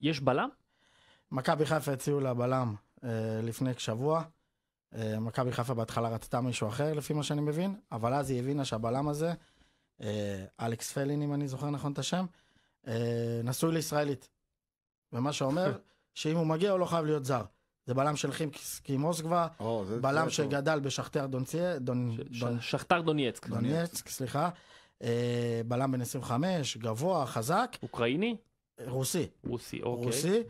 יש בלם? מכבי חיפה הציעו לה בלם אה, לפני שבוע. אה, מכבי חיפה בהתחלה רצתה מישהו אחר, לפי מה שאני מבין, אבל אז היא הבינה שהבלם הזה, אה, אלכס פלין, אם אני זוכר נכון את השם, אה, נשוי לישראלית. ומה שאומר, שאם הוא מגיע, הוא לא חייב להיות זר. זה בלם של חימקי מוסקבה, oh, בלם שגדל בשכתר דונצייה, דונ... ש... דונ... שכתר דונייצק. דונייצק, סליחה. אה, בלם בן 25, גבוה, חזק. אוקראיני? רוסי. רוסי, אוקיי. רוסי,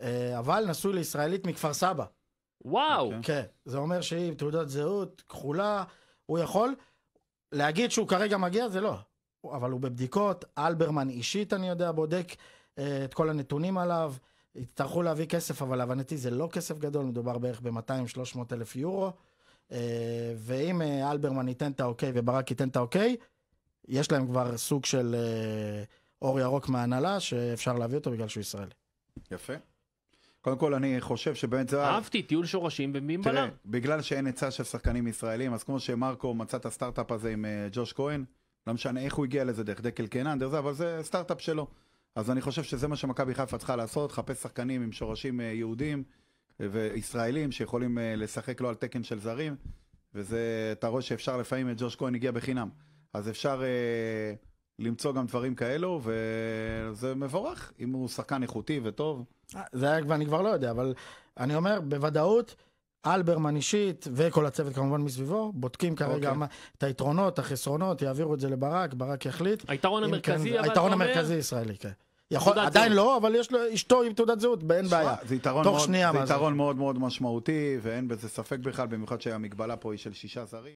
אה, אבל נשוי לישראלית מכפר סבא. וואו. אוקיי. כן, זה אומר שהיא עם תעודת זהות כחולה, הוא יכול להגיד שהוא כרגע מגיע, זה לא. אבל הוא בבדיקות, אלברמן אישית, אני יודע, בודק אה, את כל הנתונים עליו. יצטרכו להביא כסף, אבל להבנתי זה לא כסף גדול, מדובר בערך ב-200-300 אלף יורו. אה, ואם אלברמן ייתן את האוקיי וברק ייתן את האוקיי, יש להם כבר סוג של אור ירוק מההנהלה, שאפשר להביא אותו בגלל שהוא ישראלי. יפה. קודם כל אני חושב שבאמת זה... אהבתי, טיול שורשים ומים בלם. תראה, בגלל שאין היצע של שחקנים ישראלים, אז כמו שמרקו מצא את הסטארט-אפ הזה עם uh, ג'וש כהן, לא משנה איך הוא הגיע לזה, דרך דקל קנן, דרך זה, אבל זה סטארט-אפ שלו. אז אני חושב שזה מה שמכבי חיפה צריכה לעשות, חפש שחקנים עם שורשים אה, יהודים אה, וישראלים שיכולים לשחק לא על תקן של זרים, וזה, אתה רואה שאפשר לפעמים, את ג'וש כהן הגיע בחינם. אז אפשר... Uh, למצוא גם דברים כאלו, וזה מבורך, אם הוא שחקן איכותי וטוב. אה, זה היה, ואני כבר לא יודע, אבל אני אומר, בוודאות, אלברמן אישית, וכל הצוות כמובן מסביבו, בודקים כרגע okay. אוקיי. את היתרונות, החסרונות, יעבירו את זה לברק, ברק יחליט. היתרון המרכזי, כן, אבל היתרון אומר... המרכזי ישראלי, כן. יכול, עדיין זהות. לא, אבל יש לו אשתו עם תעודת זהות, ואין בעיה. זה יתרון, מאוד, זה יתרון מאוד מאוד משמעותי, ואין בזה ספק בכלל, במיוחד שהמגבלה פה היא של שישה זרים.